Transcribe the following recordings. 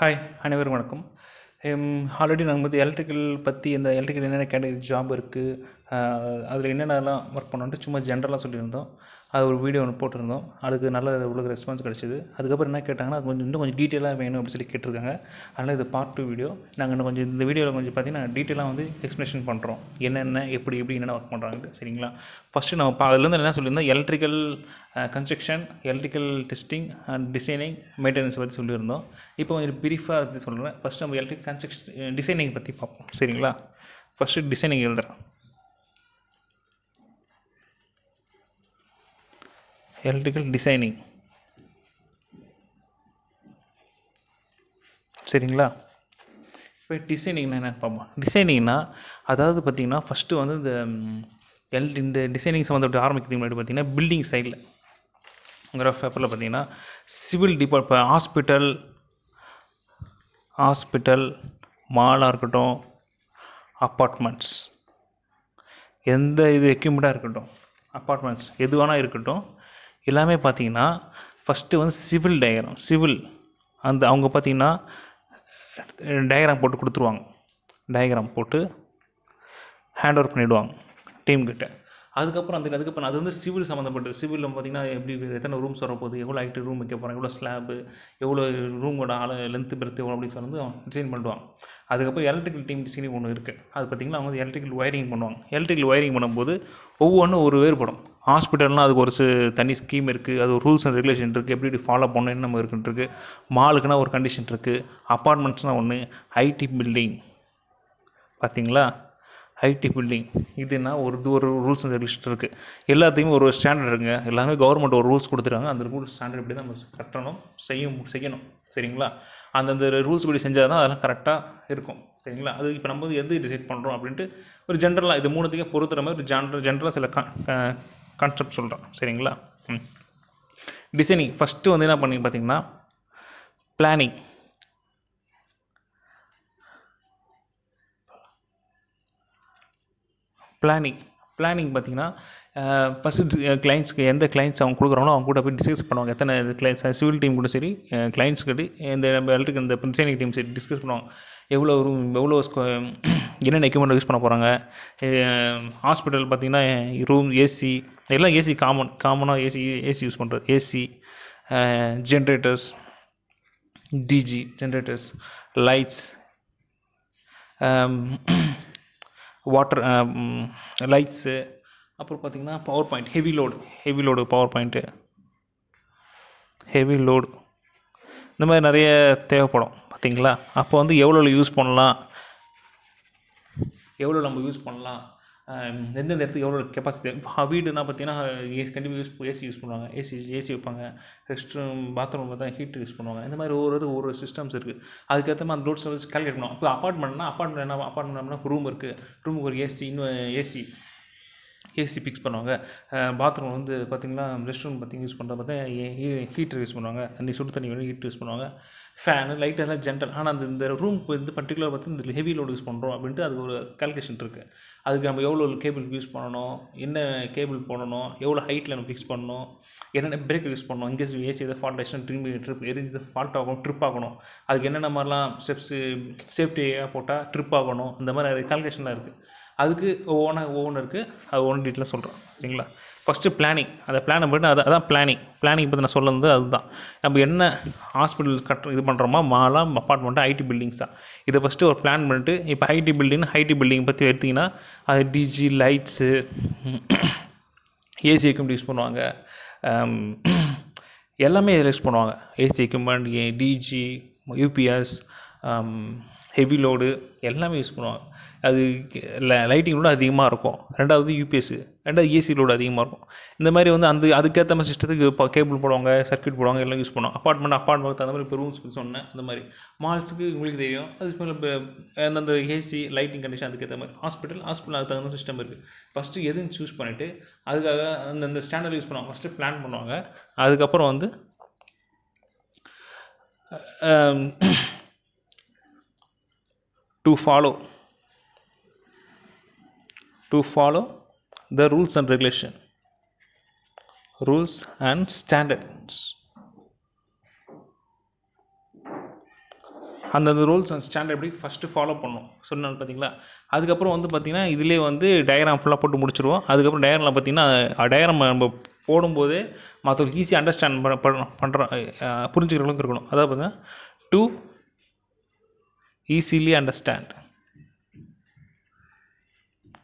hi அனைவரும் வணக்கம் already நாங்கள் வந்து எலக்ட்ரிக்கல் பற்றி இந்த எலக்ட்ரிக்கல் என்னென்ன கேட்டகரி ஜாப் இருக்குது அதில் என்னென்னலாம் ஒர்க் பண்ணோன்ட்டு சும்மா ஜென்ரலாக சொல்லியிருந்தோம் அது ஒரு வீடியோ ஒன்று போட்டிருந்தோம் அதுக்கு நல்ல ஓரளவுக்கு ரெஸ்பான்ஸ் கிடச்சிது அதுக்கப்புறம் என்ன கேட்டாங்கன்னா அது கொஞ்சம் இன்னும் கொஞ்சம் டீட்டெயிலாக வேணும் அப்படின்னு சொல்லி கேட்டிருக்காங்க அதனால் இது பார்ட் டூ வீடியோ நாங்கள் இன்னும் கொஞ்சம் இந்த வீடியோவில் கொஞ்சம் பார்த்தீங்கன்னா டீட்டெயிலாக வந்து எக்ஸ்ப்ளேஷன் பண்ணுறோம் என்னென்ன எப்படி எப்படி என்னென்ன ஒர்க் பண்ணுறாங்க சரிங்களா ஃபஸ்ட்டு நம்ம பா அதுலேருந்து என்ன சொல்லியிருந்தோம் electrical construction electrical testing and designing maintenance பற்றி சொல்லியிருந்தோம் இப்போ கொஞ்சம் பிரீஃபாக சொல்கிறேன் ஃபஸ்ட் நம்ம எலக்ட்ரிக் கன்ஸ்ட்ரக்ஷன் டிசைனிங் பற்றி பார்ப்போம் சரிங்களா ஃபஸ்ட்டு டிசைனிங் எழுதுகிறேன் எலக்ட்ரிக்கல் டிசைனிங் சரிங்களா இப்போ டிசைனிங்னா என்ன பார்ப்போம் டிசைனிங்னா அதாவது பார்த்திங்கன்னா ஃபஸ்ட்டு வந்து இந்த எல் இந்த டிசைனிங் சம்மந்தப்பட்டு ஆரம்பிக்கிறதுக்கு முன்னாடி பார்த்திங்கன்னா பில்டிங் சைடில் உங்கள் பேப்பரில் பார்த்தீங்கன்னா சிவில் டிபார்ட் ஹாஸ்பிட்டல் ஹாஸ்பிட்டல் மாலாக இருக்கட்டும் அப்பார்ட்மெண்ட்ஸ் எந்த இது எக்யூப்மெண்ட்டாக இருக்கட்டும் அப்பார்ட்மெண்ட்ஸ் எது இருக்கட்டும் எல்லாமே பார்த்தீங்கன்னா ஃபஸ்ட்டு வந்து சிவில் டயக்ராம் சிவில் அந்த அவங்க பார்த்திங்கன்னா டயக்ராம் போட்டு கொடுத்துருவாங்க டயக்ராம் போட்டு ஹேண்ட் ஓவர் பண்ணிவிடுவாங்க டீம்கிட்ட அதுக்கப்புறம் அந்த அதுக்கப்புறம் அது வந்து சிவில் சம்மந்தப்பட்டது சிவிலில் பார்த்திங்கன்னா எப்படி எத்தனை ரூம்ஸ் வரப்போகுது எவ்வளோ ஹைட்டு ரூம் வைக்க போகிறாங்க எவ்வளோ ஸ்லாப்பு எவ்வளோ ரூமோட ஆள லென்த்து பெருத்து எவ்வளோ அப்படின்னு சொல்லி டிசைன் பண்ணுவாங்க அதுக்கப்புறம் எலக்ட்ரிக்கல் டீம் டிசைனிங் ஒன்று இருக்குது அது பார்த்திங்கன்னா அவங்க வந்து எலக்ட்ரிக்கல் ஒயரிங் பண்ணுவாங்க எலக்ட்ரிக்கல் ஒயரிங் பண்ணும்போது ஒவ்வொன்றும் ஒரு வேறுபடும் ஹாஸ்பிட்டல்னால் அதுக்கு ஒரு தனி ஸ்கீம் இருக்குது அது ஒரு ரூல்ஸ் அண்ட் ரெகுலேஷன் இருக்குது எப்படி எப்படி ஃபாலோ பண்ணணும் நம்ம இருக்குன்ட்டு இருக்குது மாலுக்குனா ஒரு கண்டிஷன் இருக்குது அப்பார்ட்மெண்ட்ஸ்னால் ஒன்று ஐடி பில்டிங் பார்த்தீங்களா ஐடி பில்டிங் இதுன்னா ஒரு இது ஒரு ரூல்ஸ் அண்ட் ரெகுலேஷன் இருக்குது எல்லாத்தையும் ஒரு ஸ்டாண்டர்ட் இருக்குங்க எல்லாமே கவர்மெண்ட் ஒரு ரூல்ஸ் கொடுத்துருக்காங்க அந்த ரூல்ஸ் ஸ்டாண்டர்ட் இப்படி தான் நம்ம கட்டணும் செய்யும் செய்யணும் சரிங்களா அந்தந்த ரூல்ஸ் படி செஞ்சால் தான் அதெல்லாம் கரெக்டாக இருக்கும் சரிங்களா அது இப்போ நம்ம வந்து எது டிசைட் பண்ணுறோம் அப்படின்ட்டு ஒரு ஜென்ரலாக இது மூணுத்துக்கே பொறுத்துற மாதிரி ஒரு ஜென்ரல் ஜென்ரலாக சில கான்செப்ட் சொல்கிறேன் சரிங்களா டிசைனிங் ஃபஸ்ட்டு வந்து என்ன பண்ணி பார்த்தீங்கன்னா பிளானிங் பிளானிங் பிளானிங் பார்த்தீங்கன்னா ஃபஸ்ட்டு கிளைண்ட்ஸ்க்கு எந்த கிளைண்ட்ஸ் அவங்க கொடுக்குறாங்களோ அவங்க கூட போய் டிஸ்கஸ் பண்ணுவாங்க எத்தனை கிளைண்ட்ஸ் சிவில் டீம் கூட சரி கிளைண்ட்ஸ் கட்டி இந்த நம்ம எலக்ட்ரிக் இந்த டிசைனிங் டீம் சரி டிஸ்கஸ் பண்ணுவாங்க எவ்வளோ ரூம் எவ்வளோ என்னென்ன எக்யூப்மெண்ட் யூஸ் பண்ண போகிறாங்க ஹாஸ்பிட்டல் பார்த்திங்கன்னா ரூம் ஏசி எல்லாம் ஏசி காமன் காமனாக ஏசி ஏசி யூஸ் பண்ணுறது AC generators DG generators lights water lights uh, mm, அப்புறம் பார்த்திங்கன்னா power point heavy load heavy load power point heavy load இந்த மாதிரி நிறைய தேவைப்படும் பார்த்திங்களா அப்போ வந்து எவ்வளோ யூஸ் பண்ணலாம் எவ்வளோ நம்ம யூஸ் பண்ணலாம் எந்தெந்த இடத்துக்கு எவ்வளோ கெப்பாசிட்டி இப்போ வீடுனா பார்த்தீங்கன்னா ஏசி கண்டிப்பாக யூஸ் ஏசி யூஸ் பண்ணுவாங்க ஏசி ஏசி வைப்பாங்க ரெஸ்ட் ரூம் பாத்ரூம் பார்த்தா ஹீட்டர் யூஸ் பண்ணுவாங்க இந்த மாதிரி ஒவ்வொரு இது ஒரு சிஸ்டம்ஸ் இருக்குது அதுக்கேற்ற மாதிரி அந்த லோட் சர்வீஸ் கால்குலேட் பண்ணுவோம் இப்போ அப்பார்ட்மெண்ட்னா அப்பார்ட்மெண்ட் என்ன அப்பார்ட்மெண்ட்னா ரூம் இருக்குது ரூமுக்கு ஒரு ஏசி இன்னும் ஏசி ஏசி ஃபிக்ஸ் பண்ணுவாங்க பாத்ரூம் வந்து பார்த்திங்கன்னா ரெஸ்ட் ரூம் பார்த்திங்க யூஸ் பண்ணுறப்ப பார்த்தீங்கன்னா ஹீட்டர் யூஸ் பண்ணுவாங்க தண்ணி சுடு தண்ணி வேணும் ஹீட்டர் யூஸ் பண்ணுவாங்க ஃபேனு லைட் அதெல்லாம் ஜென்ரல் ஆனால் அந்த இந்த ரூமுக்கு வந்து பர்டிகுலர் பார்த்திங்கனா இந்த ஹெவி லோடு யூஸ் பண்ணுறோம் அப்படின்ட்டு அது ஒரு கால்குலேஷன் இருக்குது அதுக்கு நம்ம எவ்வளோ கேபிள் யூஸ் பண்ணணும் என்ன கேபிள் போடணும் எவ்வளோ ஹைட்டில் நம்ம ஃபிக்ஸ் பண்ணணும் என்னென்ன பிரேக் யூஸ் பண்ணணும் இங்கே ஏசி எதாவது ஃபால்ட் ஆகிடுச்சுன்னா ட்ரிம் ட்ரிப் எரிஞ்சது ஃபால்ட் ஆகணும் ட்ரிப் ஆகணும் அதுக்கு என்னென்ன மாதிரிலாம் ஸ்டெப்ஸு சேஃப்டியாக போட்டால் ட்ரிப் ஆகணும் இந்த மாதிரி கால்குலேஷன்லாம் இருக்குது அதுக்கு ஒவ்வொன்று இருக்குது அது ஒவ்வொன்று டீட்டெயிலாக சொல்கிறோம் சரிங்களா ஃபஸ்ட்டு பிளானிங் அந்த பிளான் பண்ணி அதை அதான் பிளானிங் பிளானிங் பற்றி நான் சொல்லுறது அதுதான் நம்ம என்ன ஹாஸ்பிட்டல் கட்டுற இது பண்ணுறோமா மாலாம் அப்பார்ட்மெண்ட்டு ஐடி பில்டிங்ஸாக இதை ஃபஸ்ட்டு ஒரு பிளான் பண்ணிட்டு இப்போ ஐடி பில்டிங்னு ஐடி பில்டிங் பற்றி எடுத்திங்கன்னா அது DG lights AC equipment use பண்ணுவாங்க எல்லாமே இதில் யூஸ் பண்ணுவாங்க AC equipment DG UPS heavy load எல்லாமே யூஸ் பண்ணுவாங்க அது லைட்டிங் லோடு அதிகமாக இருக்கும் ரெண்டாவது யூபிஎஸ் ரெண்டாவது ஏசி லோடு அதிகமாக இருக்கும் இந்த மாதிரி வந்து அந்த அதுக்கேற்ற மாதிரி சிஸ்டத்துக்கு இப்போ கேபிள் போடுவாங்க சர்க்கியூட் போடுவாங்க எல்லாம் யூஸ் பண்ணுவோம் அப்பார்ட்மெண்ட் அப்பார்ட்மெண்ட் அந்த மாதிரி இப்போ ரூம்ஸ் சொன்னேன் அந்த மாதிரி மால்ஸுக்கு உங்களுக்கு தெரியும் அது அந்தந்த ஏசி லைட்டிங் கண்டிஷன் அதுக்கேற்ற மாதிரி ஹாஸ்பிட்டல் ஹாஸ்பிட்டல் அதுக்கு தகுந்த சிஸ்டம் இருக்குது ஃபஸ்ட்டு எதுன்னு சூஸ் பண்ணிவிட்டு அதுக்காக அந்தந்த ஸ்டாண்டர்ட் யூஸ் பண்ணுவாங்க ஃபஸ்ட்டு பிளான் பண்ணுவாங்க அதுக்கப்புறம் வந்து to follow to follow the rules and regulation rules and standards அந்தந்த ரூல்ஸ் அண்ட் ஸ்டாண்டர்ட் எப்படி ஃபஸ்ட்டு ஃபாலோ பண்ணும் சொன்னால் பார்த்தீங்களா அதுக்கப்புறம் வந்து பார்த்திங்கன்னா இதிலே வந்து டயக்ராம் ஃபுல்லாக போட்டு முடிச்சிருவோம் அதுக்கப்புறம் டயக்ராமில் பார்த்திங்கன்னா டயக்ராம் நம்ம போடும்போதே மற்றவங்களுக்கு ஈஸியாக அண்டர்ஸ்டாண்ட் பண்ண பண்ணுறோம் புரிஞ்சுக்கிற அளவுக்கு இருக்கணும் அதாவது பார்த்தீங்கன்னா to easily understand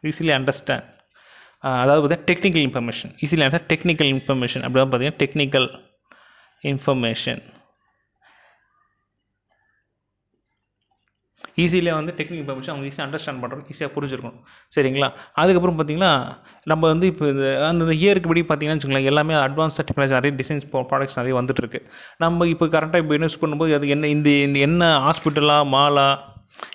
easily understand uh, அதாவது பார்த்தீங்கன்னா technical information easily under technical information அப்படி தான் பார்த்தீங்கன்னா டெக்னிக்கல் இன்ஃபர்மேஷன் ஈஸியிலே வந்து டெக்னிக் இன்ஃபர்மேஷன் அவங்க ஈஸியாக அண்டர்ஸ்டாண்ட் பண்ணுறோம் ஈஸியாக புரிஞ்சிருக்கணும் சரிங்களா அதுக்கப்புறம் பார்த்திங்கன்னா நம்ம வந்து இப்போ இந்த அந்த இயருக்கு படி பார்த்தீங்கன்னா வச்சுக்கோங்களேன் எல்லாமே அட்வான்ஸ் டெக்னாலஜி நிறைய டிசைன்ஸ் ப்ராடக்ட்ஸ் நிறைய வந்துட்டுருக்கு நம்ம இப்போ கரெக்டாக இப்போ யூஸ் பண்ணும்போது அது என்ன இந்த என்ன ஹாஸ்பிட்டலாக மாலாக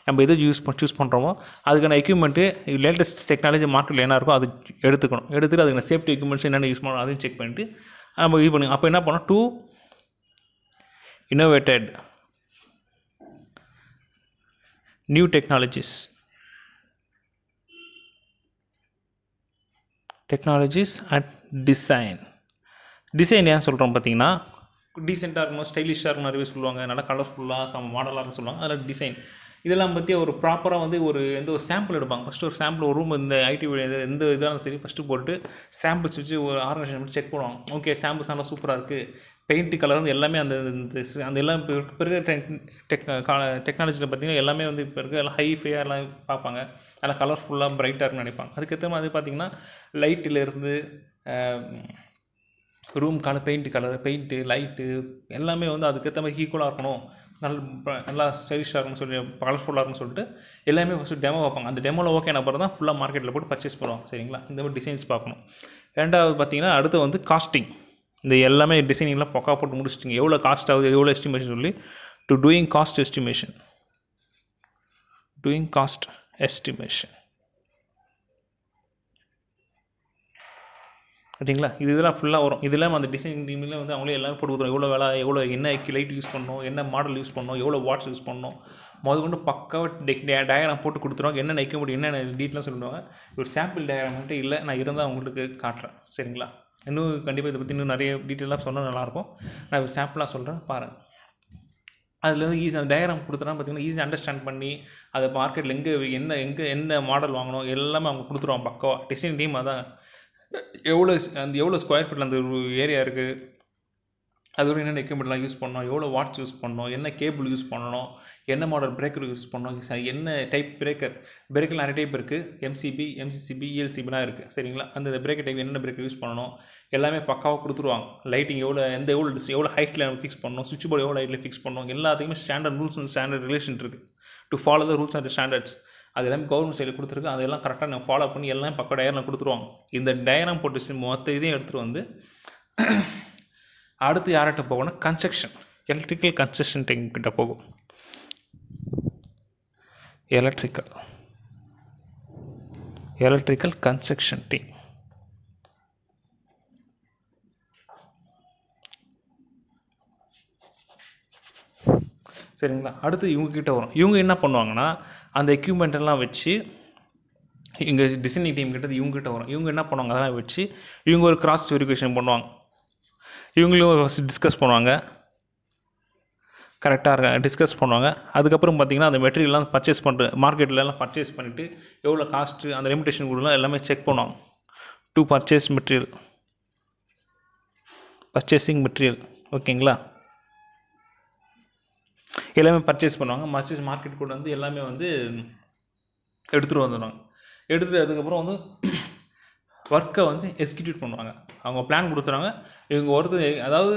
நம்ம எது யூஸ் சூஸ் பண்ணுறோமோ அதுக்கான எக்யூப்மெண்ட்டு லேட்டஸ்ட் டெக்னாலஜி மார்க்கெட்டில் என்ன இருக்கோ அது எடுத்துக்கணும் எடுத்துகிட்டு அதுக்கான சேஃப்டி எக்யூப்மெண்ட்ஸ் என்னென்ன யூஸ் பண்ணணும் அதையும் செக் பண்ணிவிட்டு நம்ம இது பண்ணுங்க அப்போ என்ன பண்ணோம் to innovated new technologies technologies at design design ஏன் சொல்கிறோம் பார்த்தீங்கன்னா டீசெண்டாக இருக்கணும் ஸ்டைலிஷாக இருக்கணும் நிறைய சொல்லுவாங்க நல்லா கலர்ஃபுல்லாக சம் மாடலாக சொல்லுவாங்க அதில் டிசைன் இதெல்லாம் பற்றி ஒரு ப்ராப்பராக வந்து ஒரு எந்த ஒரு சாம்பிள் எடுப்பாங்க ஃபஸ்ட்டு ஒரு சாம்பிள் ஒரு ரூம் இந்த ஐடி எந்த இதாலும் சரி ஃபஸ்ட்டு போட்டு சாம்பிள்ஸ் வச்சு ஒரு ஆர்கனைசேஷன் செக் பண்ணுவாங்க ஓகே சாம்பிள்ஸ் நல்லா சூப்பராக இருக்குது பெயிண்ட்டு கலர் வந்து எல்லாமே அந்த அந்த எல்லாம் இப்போ இப்போ இருக்கிற டெக் டெக் டெக்னாலஜியில் பார்த்திங்கன்னா எல்லாமே வந்து இப்போ இருக்குது எல்லாம் ஹைஃபையாக எல்லாம் பார்ப்பாங்க நல்லா கலர்ஃபுல்லாக ப்ரைட்டாக இருக்குன்னு நினைப்பாங்க அதுக்கேற்ற மாதிரி பார்த்திங்கன்னா லைட்டிலேருந்து room colour paint colour paint light எல்லாமே வந்து அதுக்கேற்ற மாதிரி ஈக்குவலாக இருக்கணும் நல்ல நல்லா ஸ்டைலிஷாக இருக்கும்னு சொல்லி கலர்ஃபுல்லாக இருக்கும்னு சொல்லிட்டு எல்லாமே ஃபஸ்ட்டு டெமோ பார்ப்பாங்க அந்த டெமோவில் ஓகே என்ன தான் ஃபுல்லாக மார்க்கெட்டில் போட்டு பர்ச்சேஸ் பண்ணுவோம் சரிங்களா இந்த மாதிரி டிசைன்ஸ் பார்க்கணும் ரெண்டாவது பார்த்திங்கன்னா அடுத்து வந்து காஸ்டிங் இந்த எல்லாமே டிசைனிங்லாம் பக்கா போட்டு முடிச்சிட்டிங்க எவ்வளோ காஸ்ட் ஆகுது எவ்வளோ எஸ்டிமேஷன் சொல்லி to doing cost estimation doing cost estimation ஓகேங்களா இது இதெல்லாம் ஃபுல்லாக வரும் இதெல்லாம் அந்த டிசைனிங் டீமில் வந்து அவங்களே எல்லாமே போட்டு கொடுக்குறோம் எவ்வளோ வேலை எவ்வளோ என்ன லைட் யூஸ் பண்ணணும் என்ன மாடல் யூஸ் பண்ணணும் எவ்வளோ வாட்ஸ் யூஸ் பண்ணணும் முதல் கொண்டு பக்காவாக டெக் டயக்ராம் போட்டு கொடுத்துருவாங்க என்ன நைக்க முடியும் என்னென்ன டீட்டெயிலாம் சொல்லுவாங்க ஒரு சாம்பிள் டயக்ராம் வந்துட்டு இல்லை நான் இருந்தால் அவங்களுக்கு காட்டுறேன் சரிங்களா இன்னும் கண்டிப்பாக இதை பற்றி இன்னும் நிறைய டீட்டெயிலாக சொன்னால் நல்லாயிருக்கும் நான் இப்போ சாம்பிளாக சொல்கிறேன் பாருங்கள் அதில் வந்து ஈஸி அந்த டயக்ராம் கொடுத்தனா பார்த்தீங்கன்னா ஈஸி அண்டர்ஸ்டாண்ட் பண்ணி அதை மார்க்கெட்டில் எங்கே என்ன எங்கே என்ன மாடல் வாங்கணும் எல்லாமே அவங்க கொடுத்துருவாங்க பக்கவாக டிசைன் டீம் அதான் எவ்வளோ அந்த எவ்வளோ ஸ்கொயர் ஃபீட்டில் அந்த ஏரியா இருக்குது அதோட என்ன எக்யூப்மெண்ட்லாம் யூஸ் பண்ணோம் எவ்வளோ வாட்ஸ் யூஸ் பண்ணோம் என்ன கேபிள் யூஸ் பண்ணணும் என்ன மாடல் பிரேக்கர் யூஸ் பண்ணணும் என்ன டைப் பிரேக்கர் பிரேக்கர் நிறைய டைப் இருக்குது எம்சிபி எம்சிசிபி இஎல்சிபிலாம் e இருக்குது சரிங்களா அந்த பிரேக்கர் டைப் என்னென்ன பிரேக்கர் யூஸ் பண்ணணும் எல்லாமே பக்காவாக கொடுத்துருவாங்க லைட்டிங் எவ்வளோ எந்த எவ்வளோ டிஸ் எவ்வளோ ஹைட்டில் நம்ம ஃபிக்ஸ் பண்ணணும் சுவிட்ச் போர்டு எவ்வளோ ஹைட்டில் ஃபிக்ஸ் பண்ணணும் எல்லாத்துக்குமே standard rules and standard relation இருக்குது to follow the rules and standards அது எல்லாமே கவர்மெண்ட் சைடில் கொடுத்துருக்கு அதெல்லாம் கரெக்டாக நம்ம ஃபாலோ பண்ணி எல்லாம் பக்கம் டயரில் கொடுத்துருவாங்க இந்த டயரம் போட்டு மொத்த இதையும் எடுத்துகிட்டு வந்து அடுத்து யார்கிட்ட போகணும்னா கன்ஸ்ட்ரக்ஷன் எலக்ட்ரிக்கல் கன்ஸ்ட்ரக்ஷன் டெக்னிக்கிட்ட போகும் எலக்ட்ரிக்கல் எலக்ட்ரிக்கல் கன்ஸ்ட்ரக்ஷன் டீம் சரிங்களா அடுத்து இவங்கக்கிட்ட வரும் இவங்க என்ன பண்ணுவாங்கன்னா அந்த எக்யூப்மெண்ட் எல்லாம் வச்சு இங்கே டிசைனிங் டீம் கிட்ட இவங்ககிட்ட வரும் இவங்க என்ன பண்ணுவாங்க அதெல்லாம் வச்சு இவங்க ஒரு கிராஸ் வெரிஃபிகேஷன் பண்ணுவாங்க இவங்களும் டிஸ்கஸ் பண்ணுவாங்க கரெக்டாக இருக்க டிஸ்கஸ் பண்ணுவாங்க அதுக்கப்புறம் பார்த்திங்கன்னா அந்த மெட்டீரியல்லாம் பர்ச்சேஸ் பண்ணுற மார்க்கெட்லலாம் பர்ச்சேஸ் பண்ணிவிட்டு எவ்வளோ காஸ்ட்டு அந்த லிமிடேஷன் கூடலாம் எல்லாமே செக் பண்ணுவாங்க to purchase material purchasing material ஓகேங்களா எல்லாமே பர்ச்சேஸ் பண்ணுவாங்க மர்ச்சேஸ் மார்க்கெட் கூட வந்து எல்லாமே வந்து எடுத்துகிட்டு வந்துடுவாங்க எடுத்துகிட்டு அதுக்கப்புறம் வந்து ஒர்க்கை வந்து எக்ஸிக்யூட் பண்ணுவாங்க அவங்க பிளான் கொடுத்துருவாங்க இவங்க ஒருத்தர் அதாவது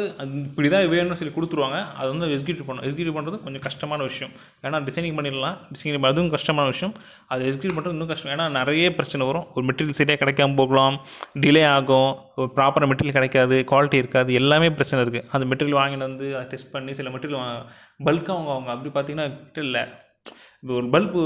இப்படி தான் வேணும்னு சொல்லி கொடுத்துருவாங்க அது வந்து எக்ஸிக்யூட் பண்ணணும் எக்ஸிக்யூட் பண்ணுறது கொஞ்சம் கஷ்டமான விஷயம் ஏன்னா டிசைனிங் பண்ணிடலாம் டிசைனிங் அதுவும் கஷ்டமான விஷயம் அது எக்ஸிக்யூட் பண்ணுறது இன்னும் கஷ்டம் ஏன்னா நிறைய பிரச்சனை வரும் ஒரு மெட்டீரியல் சரியாக கிடைக்காம போகலாம் டிலே ஆகும் ஒரு ப்ராப்பராக மெட்டீரியல் கிடைக்காது குவாலிட்டி இருக்காது எல்லாமே பிரச்சனை இருக்குது அந்த மெட்டீரியல் வாங்கிட்டு வந்து அதை டெஸ்ட் பண்ணி சில மெட்டீரியல் பல்காக அவங்க அவங்க அப்படி பார்த்தீங்கன்னா இல்லை இப்போ ஒரு பல்பு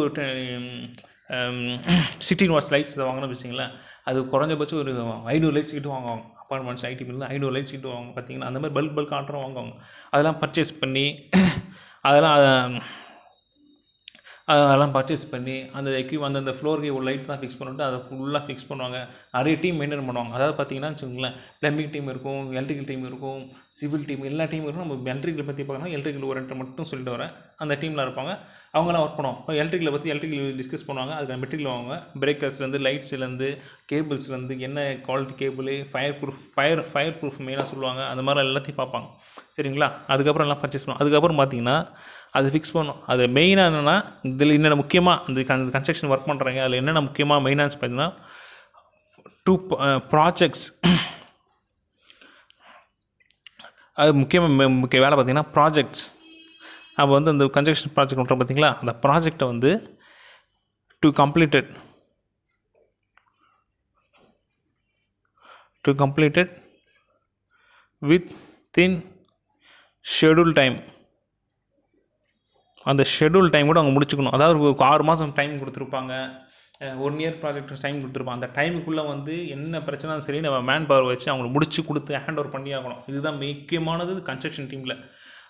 சிட்டி வாட்ஸ் லைட்ஸ் இதை வாங்கினோம் வச்சிங்களேன் அது குறைஞ்சபட்சம் ஒரு ஐநூறு லைட்ஸ் கிட்ட வாங்குவாங்க அப்பார்ட்மெண்ட்ஸ் ஐடி மில்லு ஐநூறு லைட்ஸ் கிட்ட வாங்க பார்த்தீங்கன்னா அந்த மாதிரி பல்க் பல்க் ஆட்டரும் வாங்குவாங்க அதெல்லாம் பர்ச்சேஸ் பண்ணி அதெல்லாம் அதெல்லாம் பர்ச்சேஸ் பண்ணி அந்த எக்யூப் அந்த ஃப்ளோருக்கு ஒரு லைட் தான் ஃபிக்ஸ் பண்ணிட்டு அதை ஃபுல்லாக ஃபிக்ஸ் பண்ணுவாங்க நிறைய டீம் மெயின்டைன் பண்ணுவாங்க அதாவது பார்த்தீங்கன்னா வச்சுக்கோங்களேன் ப்ளம்பிங் டீம் இருக்கும் எலக்ட்ரிக்கல் டீம் இருக்கும் சிவில் டீம் எல்லா டீம் இருக்கும் நம்ம எலக்ட்ரிக்கல் பற்றி பார்க்கணும் எலக்ட்ரிக்கல் ஓரியன்ட் மட்டும் சொல்லிட்டு வரேன் அந்த டீமில் இருப்பாங்க அவங்களாம் ஒர்க் பண்ணுவோம் இப்போ எலக்ட்ரிக்கலை பற்றி எலக்ட்ரிக்கல் டிஸ்கஸ் பண்ணுவாங்க அதுக்கான மெட்டீரியல் வாங்க பிரேக்கர்ஸ்லேருந்து லைட்ஸ்லேருந்து கேபிள்ஸ்லேருந்து என்ன quality cable fire proof fire fire proof மெயினாக சொல்லுவாங்க அந்த மாதிரி எல்லாத்தையும் பார்ப்பாங்க சரிங்களா அதுக்கப்புறம் எல்லாம் பர்ச்சேஸ் பண்ணுவோம் அதுக்கப்புறம் பார்த்தீங்கன்னா அதை ஃபிக்ஸ் பண்ணும் அது மெயினாக என்னென்னா இதில் என்னென்ன முக்கியமாக இந்த கன்ஸ்ட்ரக்ஷன் ஒர்க் பண்ணுறாங்க அதில் என்னென்ன முக்கியமாக மெயினான்ஸ் பார்த்தீங்கன்னா டூ ப்ராஜெக்ட்ஸ் அது முக்கியமாக முக்கிய வேலை பார்த்திங்கன்னா ப்ராஜெக்ட்ஸ் அப்போ வந்து அந்த கன்ஸ்ட்ரக்ஷன் ப்ராஜெக்ட் பண்ணுறோம் பார்த்தீங்களா அந்த ப்ராஜெக்டை வந்து to completed to completed within schedule time அந்த ஷெட்யூல் டைம் கூட அவங்க முடிச்சுக்கணும் அதாவது ஒரு ஆறு மாதம் டைம் கொடுத்துருப்பாங்க ஒன் இயர் ப்ராஜெக்ட் டைம் கொடுத்துருப்பாங்க அந்த டைமுக்குள்ளே வந்து என்ன பிரச்சனை சரி நம்ம மேன் பவர் வச்சு அவங்கள முடிச்சு கொடுத்து ஹேண்ட் ஓவர் பண்ணி ஆகணும் இதுதான் முக்கியமானது கன்ஸ்ட்ரக்ஷன் டீமில்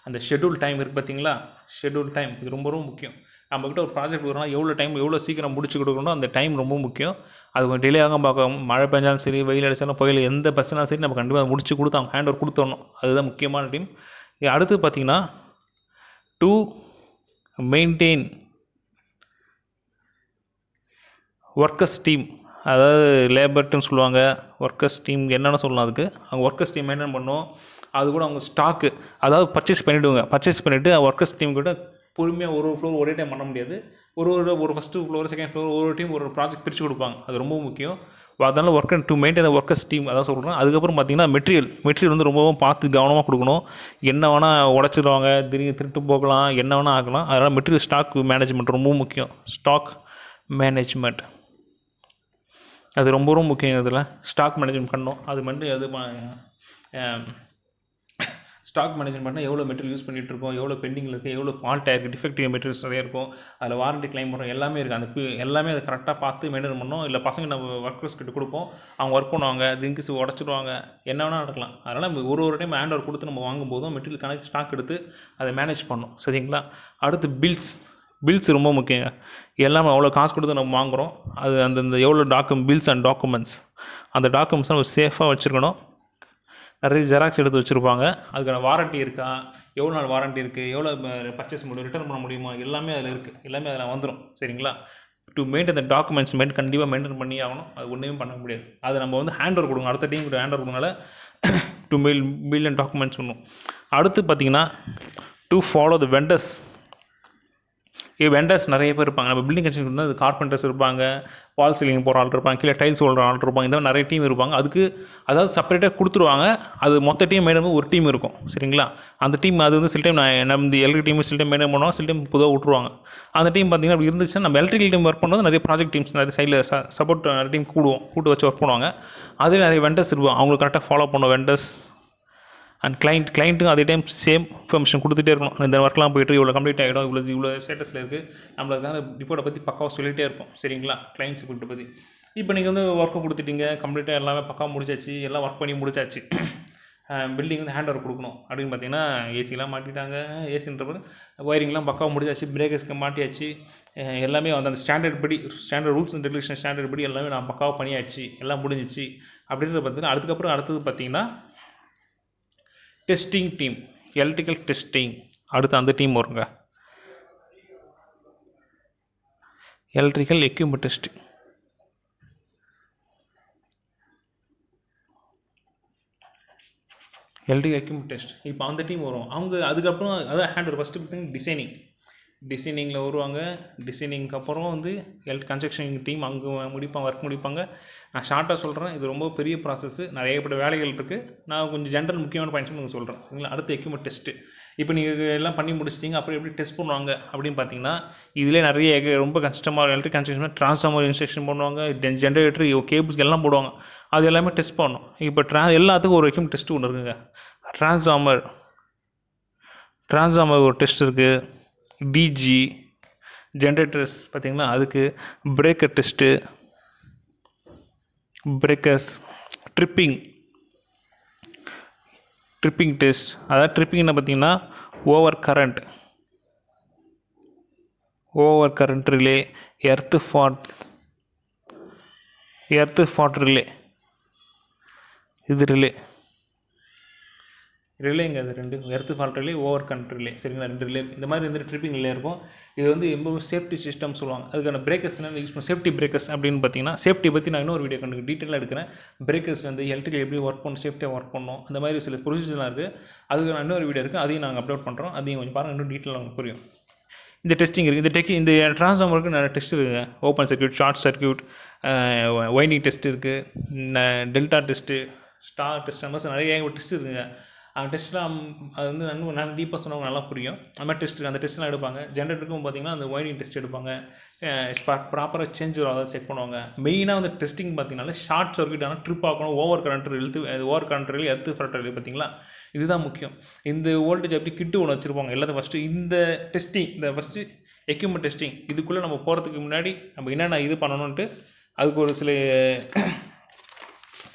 அந்த ஷெடியூல் டைம் இருக்குது பார்த்தீங்களா ஷெடியூல் டைம் இது ரொம்ப ரொம்ப முக்கியம் நம்மக்கிட்ட ஒரு ப்ராஜெக்ட் வரும்னா எவ்வளோ டைம் எவ்வளோ சீக்கிரம் முடிச்சு கொடுக்கணும் அந்த டைம் ரொம்ப முக்கியம் அது கொஞ்சம் டிலே ஆகாமல் பார்க்கும் மழை பெஞ்சாலும் சரி வெயில் அடித்தாலும் புயல் எந்த பிரச்சனாலும் சரி நம்ம கண்டிப்பாக முடிச்சு கொடுத்து அவங்க ஹேண்ட் ஓவர் கொடுத்துடணும் அதுதான் முக்கியமான டீம் அடுத்து பார்த்திங்கன்னா டூ மெயின்டெயின் ஒர்க்கர்ஸ் டீம் அதாவது லேபர்ட்டுன்னு சொல்லுவாங்க ஒர்க்கர்ஸ் டீம் என்னென்ன சொல்லலாம் அதுக்கு அவங்க ஒர்க்கர்ஸ் டீம் மெயின்டைன் பண்ணுவோம் அது கூட அவங்க ஸ்டாக்கு அதாவது பர்ச்சேஸ் பண்ணிவிடுவாங்க பர்ச்சேஸ் பண்ணிவிட்டு ஒர்க்கர்ஸ் டீம் கூட பொறுமையாக ஒரு ஒரு ஃப்ளோர் ஒரே டைம் பண்ண முடியாது ஒரு ஒரு ஒரு ஃபஸ்ட்டு ஃப்ளோர் செகண்ட் ஃப்ளோர் ஒரு டீம் ஒரு ப்ராஜெக்ட் பிரித்து கொடுப்பாங்க அது ரொம்ப முக்கியம் அதனால் work and to maintain workers team அதான் சொல்கிறேன் அதுக்கப்புறம் பார்த்தீங்கன்னா மெட்டீரியல் மெட்டீரியல் வந்து ரொம்பவும் பார்த்து கவனமாக கொடுக்கணும் என்ன வேணால் உடச்சிடுவாங்க திடீர்னு திருட்டு போகலாம் என்ன வேணால் ஆகலாம் அதனால் மெட்டீரியல் ஸ்டாக் மேனேஜ்மெண்ட் ரொம்ப முக்கியம் ஸ்டாக் மேனேஜ்மெண்ட் அது ரொம்ப ரொம்ப முக்கியம் இதில் ஸ்டாக் மேனேஜ்மெண்ட் பண்ணணும் அது மட்டும் அது ஸ்டாக் மேனேஜ்மெண்ட் பண்ணால் எவ்வளோ மெட்டீரியல் யூஸ் பண்ணிகிட்டு இருக்கோம் எவ்வளோ பெண்டிங்கில் இருக்குது எவ்வளோ ஃபால்ட் இருக்குது டிஃபெக்டிவ் மெட்டீரியல்ஸ் நிறைய இருக்கும் அதில் வாரண்டி கிளைம் பண்ணுறோம் எல்லாமே இருக்குது அந்த எல்லாமே அதை கரெக்டாக பார்த்து மெயின்டைன் பண்ணோம் இல்லை பசங்க நம்ம ஒர்க்கர்ஸ் கிட்ட கொடுப்போம் அவங்க ஒர்க் பண்ணுவாங்க திங்க்ஸ் உடச்சிடுவாங்க என்ன வேணால் நடக்கலாம் அதனால் நம்ம ஒரு ஒரு டைம் ஹேண்ட் ஓவர் கொடுத்து நம்ம போதும் மெட்டீரியல் கணக்கு ஸ்டாக் எடுத்து அதை மேனேஜ் பண்ணோம் சரிங்களா அடுத்து பில்ஸ் பில்ஸ் ரொம்ப முக்கியம் எல்லாமே அவ்வளோ காசு கொடுத்து நம்ம வாங்குகிறோம் அது அந்தந்த எவ்வளோ டாக்கு பில்ஸ் அண்ட் டாக்குமெண்ட்ஸ் அந்த டாக்குமெண்ட்ஸ் நம்ம சேஃபாக வச்சுருக்கணும் நிறைய ஜெராக்ஸ் எடுத்து வச்சுருப்பாங்க அதுக்கான வாரண்ட்டி இருக்கா எவ்வளோ நாள் வாரண்ட்டி இருக்குது எவ்வளோ பர்ச்சேஸ் முடியும் ரிட்டர்ன் பண்ண முடியுமா எல்லாமே அதில் இருக்குது எல்லாமே அதில் வந்துடும் சரிங்களா டு மெயின்டைன் அந்த டாக்குமெண்ட்ஸ் மெயின் கண்டிப்பாக மெயின்டைன் பண்ணி ஆகணும் அது ஒன்றுமே பண்ண முடியாது அது நம்ம வந்து ஹேண்ட் ஓவர் கொடுங்க அடுத்த டீம் ஹேண்ட் ஓவர் கொடுங்கனால டூ மில் மில்லியன் டாக்குமெண்ட்ஸ் ஒன்றும் அடுத்து பார்த்தீங்கன்னா to follow the vendors vendors நிறைய பேர் இருப்பாங்க நம்ம பில்டிங் கன்ஸ்ட்ரக்ஷன் வந்து அது கார்பெண்டர்ஸ் இருப்பாங்க வால் சீலிங் போகிற ஆள் இருப்பாங்க கீழே டைல்ஸ் ஓடுற ஆள் இருப்பாங்க இந்த மாதிரி நிறைய டீம் இருப்பாங்க அதுக்கு அதாவது செப்பரேட்டாக கொடுத்துருவாங்க அது மொத்த டீம் மேடம் ஒரு டீம் இருக்கும் சரிங்களா அந்த டீம் அது வந்து சில டைம் நான் நம்ம எலக்ட்ரிக் டீம் சில டைம் மேடம் பண்ணுவோம் சில டைம் பொதுவாக விட்டுருவாங்க அந்த டீம் பார்த்திங்கன்னா அப்படி இருந்துச்சுன்னா நம்ம எலக்ட்ரிக்கல் டீம் ஒர்க் பண்ணுறது நிறைய ப்ராஜெக்ட் டீம்ஸ் நிறைய சைடில் சப்போர்ட் நிறைய டீம் கூடுவோம் கூட்டு வச்சு ஒர்க் பண்ணுவாங்க அதே நிறைய வெண்டர்ஸ் இருப்பாங்க அவங்களுக்கு கரெக்டாக ஃபாலோ பண்ணுவோம் வெண்டர்ஸ் அண்ட் கிளைண்ட் கிளைண்ட்டும் அதே டைம் சேம் இன்ஃபர்மேஷன் கொடுத்துட்டே இருக்கணும் இந்த ஒர்க்லாம் போய்ட்டு இவ்வளோ கம்ப்ளீட் ஆகிடும் இவ்வளோ இவ்வளோ ஸ்டேட்டஸில் இருக்குது நம்மளுக்கு தான் ரிப்போர்ட்டை பற்றி பக்காவாக சொல்லிகிட்டே இருப்போம் சரிங்களா கிளைண்ட்ஸ் கூப்பிட்டு பற்றி இப்போ நீங்கள் வந்து ஒர்க்கை கொடுத்துட்டீங்க கம்ப்ளீட்டாக எல்லாமே பக்காவாக முடிச்சாச்சு எல்லாம் ஒர்க் பண்ணி முடிச்சாச்சு பில்டிங் வந்து ஹேண்ட் ஓவர் கொடுக்கணும் அப்படின்னு பார்த்தீங்கன்னா ஏசிலாம் மாட்டிட்டாங்க ஏசின்ற போது ஒயரிங்லாம் பக்காவாக முடிஞ்சாச்சு பிரேக்கர்ஸ்க்கு மாட்டியாச்சு எல்லாமே வந்து அந்த ஸ்டாண்டர்ட் படி standard rules and regulation standard படி எல்லாமே நான் பக்காவாக பண்ணியாச்சு எல்லாம் முடிஞ்சிச்சு அப்படின்றது பார்த்தீங்கன்னா அதுக்கப்புறம் அடுத்தது பார்த்தீங்கன்னா டெஸ்டிங் டீம் எலக்ட்ரிக்கல் டெஸ்டிங் அடுத்து அந்த டீம் வருங்க electrical equipment testing LT equipment test இப்போ அந்த டீம் வரும் அவங்க அதுக்கப்புறம் அதான் ஹேண்ட் ஒரு ஃபஸ்ட்டு டிசைனிங் டிசைனிங்கில் வருவாங்க டிசைனிங்க்கு அப்புறம் வந்து எல் கன்ஸ்ட்ரக்ஷன் டீம் அங்கே முடிப்பாங்க ஒர்க் முடிப்பாங்க நான் ஷார்ட்டாக சொல்கிறேன் இது ரொம்ப பெரிய ப்ராசஸ்ஸு நிறைய வேலைகள் இருக்குது நான் கொஞ்சம் ஜென்ரல் முக்கியமான பாயிண்ட்ஸ் உங்களுக்கு சொல்கிறேன் இல்லை அடுத்து எக்யூப்மெண்ட் டெஸ்ட்டு இப்போ நீங்கள் எல்லாம் பண்ணி முடிச்சிட்டிங்க அப்புறம் எப்படி டெஸ்ட் பண்ணுவாங்க அப்படின்னு பார்த்தீங்கன்னா இதிலே நிறைய ரொம்ப கஷ்டமாக எலக்ட்ரிக் கன்ஸ்ட்ரக்ஷன் ட்ரான்ஸ்ஃபார்மர் இன்ஸ்ட்ரக்ஷன் பண்ணுவாங்க ஜென்ரேட்டர் கேபிள்ஸ் எல்லாம் போடுவாங்க அது எல்லாமே டெஸ்ட் பண்ணணும் இப்போ ட்ரா எல்லாத்துக்கும் ஒரு எக்யூப்மெண்ட் டெஸ்ட் ஒன்று இருக்குங்க ட்ரான்ஸ்ஃபார்மர் ட்ரான்ஸ்ஃபார்மர் ஒரு டெஸ்ட் இருக்குது பிஜி ஜென்ரேட்டர்ஸ் பார்த்திங்கன்னா அதுக்கு breaker test breakers tripping tripping test அதாவது ட்ரிப்பிங்னு பார்த்திங்கன்னா over current over current relay earth fault earth fault relay இது ரிலே ரிலேங்க அது ரெண்டு earth fault relay over current relay சரிங்களா ரெண்டு ரிலே இந்த மாதிரி வந்து ட்ரிப்பிங் ரிலே இருக்கும் இது வந்து எப்பவும் சேஃப்டி சிஸ்டம் சொல்லுவாங்க அதுக்கான பிரேக்கர்ஸ் என்ன யூஸ் பண்ணுவோம் சேஃப்டி பிரேக்கர்ஸ் அப்படின்னு பார்த்தீங்கன்னா சேஃப்டி பற்றி நான் இன்னொரு வீடியோ கண்டு டீட்டெயிலாக எடுக்கிறேன் பிரேக்கர்ஸ் வந்து எலக்ட்ரிக்கல் எப்படி ஒர்க் பண்ணணும் சேஃப்டியாக ஒர்க் பண்ணணும் அந்த மாதிரி சில ப்ரொசீஜர்லாம் இருக்குது அதுக்கான இன்னொரு வீடியோ இருக்குது அதையும் நாங்கள் அப்லோட் பண்ணுறோம் அதையும் கொஞ்சம் பாருங்கள் இன்னும் டீட்டெயிலாக உங்களுக்கு புரியும் இந்த டெஸ்டிங் இருக்குது இந்த டெக் இந்த ட்ரான்ஸ்ஃபார்மருக்கு நிறைய டெஸ்ட் இருக்குங்க open circuit short circuit winding test இருக்குது டெல்டா டெஸ்ட்டு ஸ்டார் டெஸ்ட் அந்த மாதிரி நிறைய டெஸ்ட் இருக்குங்க டெஸ்ட்லாம் அது வந்து இன்னும் நான் டீப்பாக சொன்னவங்க நல்லா புரியும் அந்த மாதிரி டெஸ்ட் அந்த டெஸ்ட்லாம் எடுப்பாங்க ஜென்ரேட்டருக்கும் பார்த்திங்கன்னா அந்த ஒயரிங் டெஸ்ட் எடுப்பாங்க ப்ராப்பராக சேஞ்ச் வரும் அதை செக் பண்ணுவாங்க மெயினாக வந்து டெஸ்டிங் பார்த்தீங்கன்னா ஷார்ட் சர்க்கியூட் ஆனால் ட்ரிப் ஆகணும் ஓவர் கரண்ட் எழுத்து ஓவர் கரண்ட் ரயில் எர்த்து ஃப்ரண்ட் பார்த்தீங்களா இதுதான் முக்கியம் இந்த வோல்டேஜ் அப்படி கிட்டு ஒன்று வச்சுருப்பாங்க எல்லாத்தையும் ஃபஸ்ட்டு இந்த டெஸ்டிங் இந்த ஃபஸ்ட்டு எக்யூப்மெண்ட் டெஸ்டிங் இதுக்குள்ளே நம்ம போகிறதுக்கு முன்னாடி நம்ம என்னென்ன இது பண்ணணுன்ட்டு அதுக்கு ஒரு சில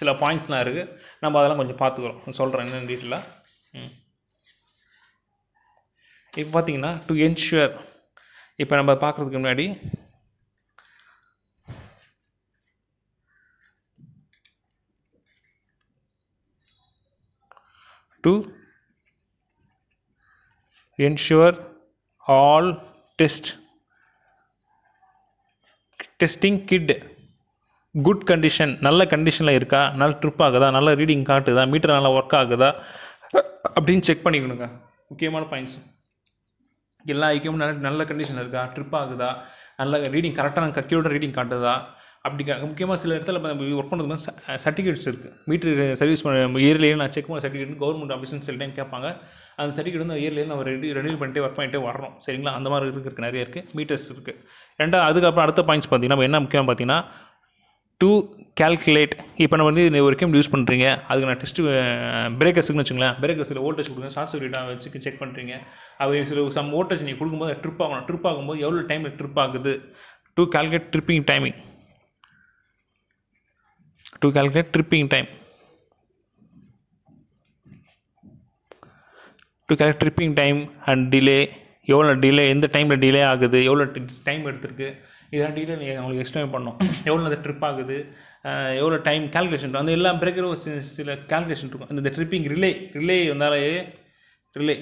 சில பாயிண்ட்ஸ்லாம் இருக்குது நம்ம அதெல்லாம் கொஞ்சம் பார்த்துக்குறோம் சொல்கிறேன் என்னென்னு டீட்டெயிலாக இப்போ பார்த்தீங்கன்னா டு என்ஷுர் இப்போ நம்ம பார்க்குறதுக்கு முன்னாடி to ensure all test testing kit good condition நல்ல கண்டிஷனில் இருக்கா நல்ல ட்ரிப் ஆகுதா நல்ல ரீடிங் காட்டுதா மீட்டர் நல்லா ஒர்க் ஆகுதா அப்படின்னு செக் பண்ணிக்கணுங்க முக்கியமான பாயிண்ட்ஸ் எல்லா ஐக்கியமும் நல்ல நல்ல கண்டிஷனில் இருக்கா ட்ரிப் ஆகுதா நல்ல ரீடிங் கரெக்டான கக்கியோட ரீடிங் காட்டுதா அப்படி முக்கியமாக சில இடத்துல நம்ம ஒர்க் பண்ணுறதுக்கு சர்டிஃபிகேட்ஸ் இருக்குது மீட்டர் சர்வீஸ் பண்ண இயர்லேயே நான் செக் பண்ண சர்டிஃபிகேட் கவர்மெண்ட் ஆஃபீஸ்னு சில டைம் கேட்பாங்க அந்த சர்டிஃபிகேட் வந்து இயர்லேயே நம்ம ரெடி ரெனியூல் பண்ணிட்டு ஒர்க் பண்ணிகிட்டே வரணும் சரிங்களா அந்த மாதிரி இருக்குது நிறைய இருக்குது மீட்டர்ஸ் இருக்குது ரெண்டாவது அதுக்கப்புறம் அடுத்த பாயிண்ட்ஸ் பார்த்திங்கன்னா நம்ம என்ன முக்கியம் பார்த்திங்கன்னா டு கேல்குலேட் இப்போ நம்ம வந்து ஒரு கேம் யூஸ் பண்ணுறீங்க அதுக்கு நான் டெஸ்ட்டு பிரேக்கர்ஸுக்குன்னு வச்சுங்களேன் பிரேக்கர்ஸில் ஓல்டேஜ் கொடுங்க ஷார்ட் சர்க்யூட்டாக வச்சு செக் பண்ணுறீங்க அது சில சம் ஓல்டேஜ் நீங்கள் கொடுக்கும்போது ட்ரிப் ஆகணும் ட்ரிப் ஆகும்போது எவ்வளோ டைமில் ட்ரிப் ஆகுது to calculate tripping timing to calculate tripping time to calculate tripping time and delay எவ்வளோ டிலே எந்த டைமில் டிலே ஆகுது எவ்வளோ டைம் எடுத்திருக்கு இதெல்லாம் டீட்டெயில் நீங்கள் அவங்களுக்கு எக்ஸ்பிளைன் பண்ணணும் எவ்வளோ அந்த ட்ரிப் ஆகுது எவ்வளோ டைம் கேல்குலேஷன் அந்த எல்லா பிரேக்கரும் சில கேல்குலேஷன் இருக்கும் இந்த ட்ரிப்பிங் ரிலே ரிலே வந்தாலே ரிலே